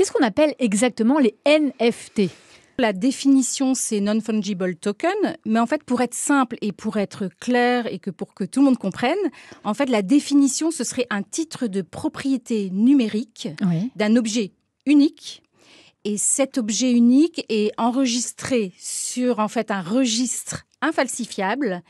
Qu'est-ce qu'on appelle exactement les NFT la définition, c'est non-fungible token, mais en fait, pour être simple et pour être clair et que pour que tout le monde comprenne, en fait, la définition, ce serait un titre de propriété numérique d'un objet unique. Et cet objet unique est enregistré sur en fait un registre infalsifiable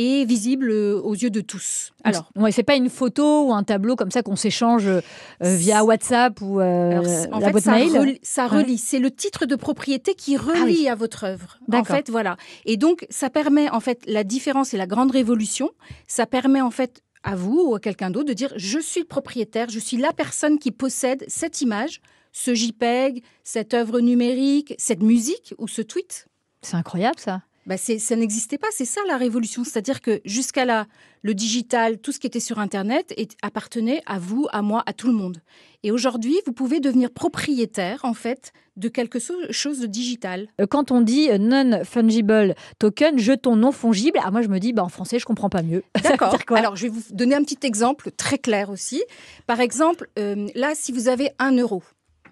et visible euh, aux yeux de tous. Alors, ouais, c'est pas une photo ou un tableau comme ça qu'on s'échange euh, via WhatsApp ou euh, la boîte mail. Relie, ça relie. C'est le titre de propriété qui ah relie à votre œuvre. En fait, voilà. Et donc, ça permet en fait la différence et la grande révolution. Ça permet en fait à vous ou à quelqu'un d'autre de dire je suis le propriétaire, je suis la personne qui possède cette image, ce JPEG, cette œuvre numérique, cette musique ou ce tweet. C'est incroyable ça. Bah, ça n'existait pas. C'est ça la révolution. C'est-à-dire que jusqu'à là, le digital, tout ce qui était sur Internet appartenait à vous, à moi, à tout le monde. Et aujourd'hui, vous pouvez devenir propriétaire, en fait, de quelque chose de digital. Euh, quand on dit euh, non-fungible token, jeton non fungible ah, moi je me dis, bah, en français, je comprends pas mieux. D'accord. Alors, je vais vous donner un petit exemple très clair aussi. Par exemple, euh, là, si vous avez un euro,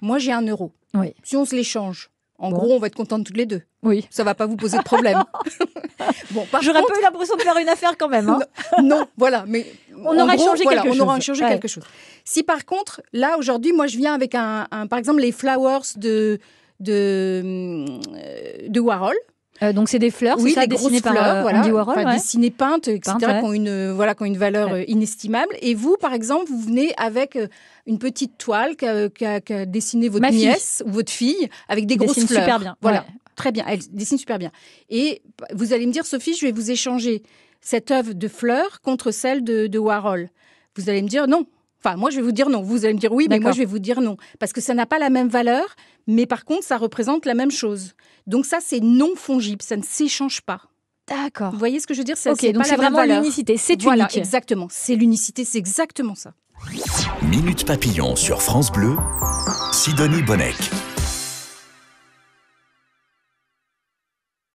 moi j'ai un euro. Si on se l'échange, en gros, on va être contentes toutes les deux. Oui. Ça va pas vous poser de problème. bon, J'aurais contre... pas eu l'impression de faire une affaire quand même. Hein. Non, voilà. Mais on aurait changé, on chose. Aura changé quelque chose. Si par contre, là, aujourd'hui, moi, je viens avec un, par exemple, les flowers de, de, euh, de Warhol. Euh, donc c'est des fleurs, c'est des grosses par fleurs, euh, Warhol, dessinées peintes, etc., Peinte, euh, qui ont une voilà, une valeur inestimable. Et vous, par exemple, vous venez avec une petite toile qu'a dessinée votre nièce ou votre fille avec des grosses dessine fleurs. Super bien. Voilà, très bien. Elle dessine super bien. Et vous allez me dire, Sophie, je vais vous échanger cette œuvre de fleurs contre celle de, de Warhol. Vous allez me dire non, Enfin, moi, je vais vous dire non. Vous allez me dire oui, mais moi, je vais vous dire non. Parce que ça n'a pas la même valeur, mais par contre, ça représente la même chose. Donc ça, c'est non fongible, ça ne s'échange pas. D'accord. Vous voyez ce que je veux dire c'est vraiment l'unicité, c'est exactement. C'est l'unicité, c'est exactement ça. Minute Papillon sur France Bleu, Sidonie Bonnec.